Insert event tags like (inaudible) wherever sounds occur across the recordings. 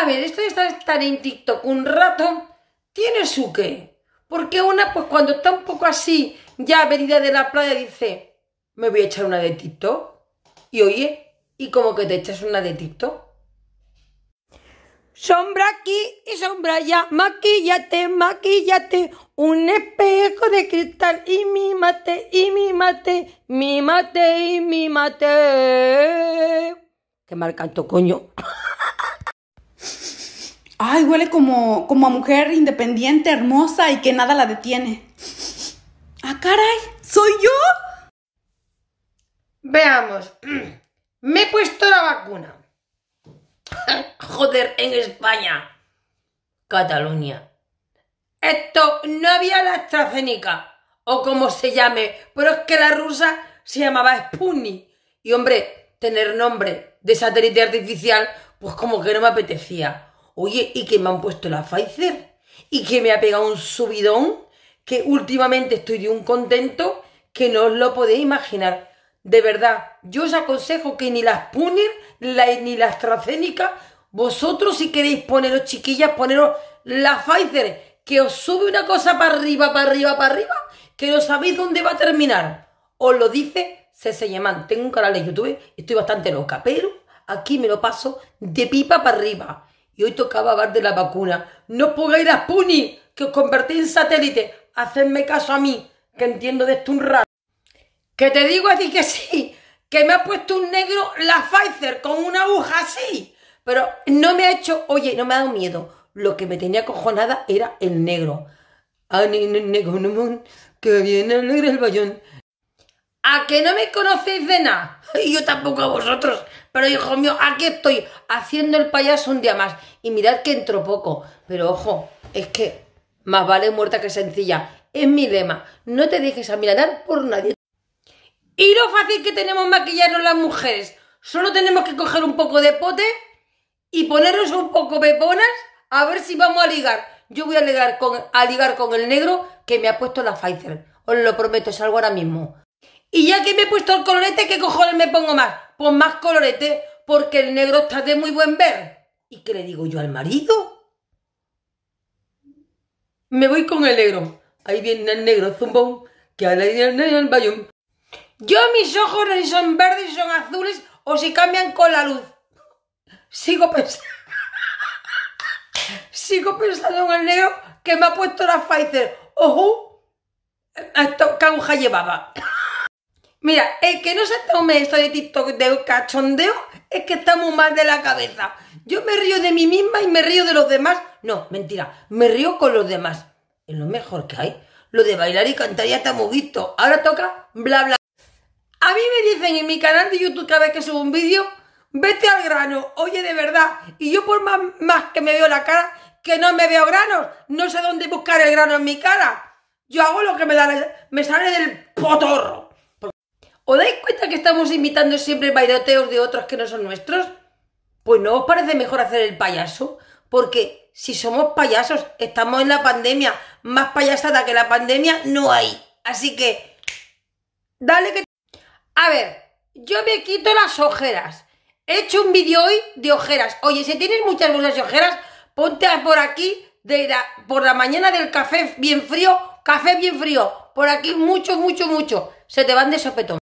a ver, esto de estar en TikTok un rato tiene su qué. Porque una, pues cuando está un poco así, ya venida de la playa, dice, me voy a echar una de TikTok. Y oye, ¿y cómo que te echas una de TikTok? Sombra aquí y sombra allá, maquillate, maquillate, un espejo de cristal y mi mate, y mi mate Mi mate, y mate Qué mal canto, coño ay, huele como, como a mujer independiente, hermosa y que nada la detiene. Ah, caray, ¿soy yo? Veamos, (clears throat) me he puesto la vacuna. (laughs) Joder, en España. Cataluña. Esto no había la AstraZeneca, o como se llame, pero es que la rusa se llamaba Sputnik. Y hombre, tener nombre de satélite artificial, pues como que no me apetecía. Oye, y que me han puesto la Pfizer. Y que me ha pegado un subidón. Que últimamente estoy de un contento que no os lo podéis imaginar. De verdad, yo os aconsejo que ni las Puner ni las AstraZeneca, vosotros si queréis poneros chiquillas, poneros la Pfizer, que os sube una cosa para arriba, para arriba, para arriba, que no sabéis dónde va a terminar. Os lo dice se Tengo un canal de YouTube, estoy bastante loca, pero aquí me lo paso de pipa para arriba y hoy tocaba hablar de la vacuna. No pongáis a puni, que os convertís en satélite. Hacedme caso a mí, que entiendo de esto un rato. Que te digo a ti que sí, que me ha puesto un negro la Pfizer con una aguja así. Pero no me ha hecho, oye, no me ha dado miedo. Lo que me tenía cojonada era el negro. Que viene el negro el bayón a que no me conocéis de nada. Y yo tampoco a vosotros. Pero hijo mío, aquí estoy haciendo el payaso un día más. Y mirad que entro poco. Pero ojo, es que más vale muerta que sencilla. Es mi lema. No te dejes mirar por nadie. Y lo fácil que tenemos maquillarnos las mujeres. Solo tenemos que coger un poco de pote y ponernos un poco peponas a ver si vamos a ligar. Yo voy a ligar con, a ligar con el negro que me ha puesto la Pfizer. Os lo prometo, salgo ahora mismo. Y ya que me he puesto el colorete, ¿qué cojones me pongo más? Pues más colorete, porque el negro está de muy buen ver. ¿Y qué le digo yo al marido? Me voy con el negro. Ahí viene el negro zumbón, que ahora viene el negro el bayón. Yo mis ojos son verdes, y son azules o si cambian con la luz. Sigo pensando. Sigo pensando en el negro que me ha puesto la Pfizer. ¡Ojo! esta aguja llevaba. Mira, el que no se tome esto de TikTok de cachondeo es que estamos mal de la cabeza. Yo me río de mí misma y me río de los demás. No, mentira, me río con los demás. Es lo mejor que hay. Lo de bailar y cantar ya está muy visto. Ahora toca bla bla. A mí me dicen en mi canal de YouTube cada vez que subo un vídeo, vete al grano, oye de verdad. Y yo por más, que me veo la cara, que no me veo granos. No sé dónde buscar el grano en mi cara. Yo hago lo que me, da, me sale del potorro. ¿Os dais cuenta que estamos imitando siempre bailoteos de otros que no son nuestros? Pues no os parece mejor hacer el payaso, porque si somos payasos, estamos en la pandemia, más payasada que la pandemia no hay. Así que, dale que... A ver, yo me quito las ojeras. He hecho un vídeo hoy de ojeras. Oye, si tienes muchas bolsas ojeras, ponte por aquí, de por la mañana del café bien frío, café bien frío. Por aquí mucho, mucho, mucho. Se te van de sopetón.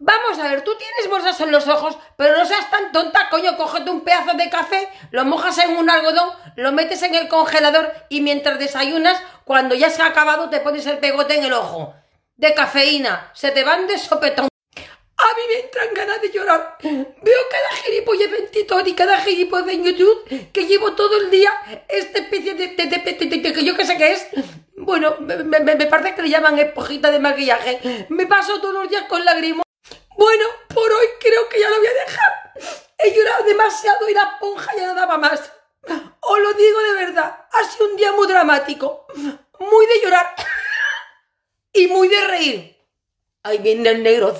Vamos a ver, tú tienes bolsas en los ojos, pero no seas tan tonta, coño, cógete un pedazo de café, lo mojas en un algodón, lo metes en el congelador y mientras desayunas, cuando ya se ha acabado, te pones el pegote en el ojo. De cafeína, se te van de sopetón. A mí me entran ganas de llorar. Veo cada gilipollez en TikTok y cada gilipollez de YouTube que llevo todo el día esta especie de, que yo que sé qué es. Bueno, me, parece que le llaman esponjita de maquillaje. Me paso todos los días con lágrimas. Bueno, por hoy creo que ya lo voy a dejar. He llorado demasiado y la esponja ya no daba más. Os lo digo de verdad, ha sido un día muy dramático, muy de llorar y muy de reír. Ahí viene el negro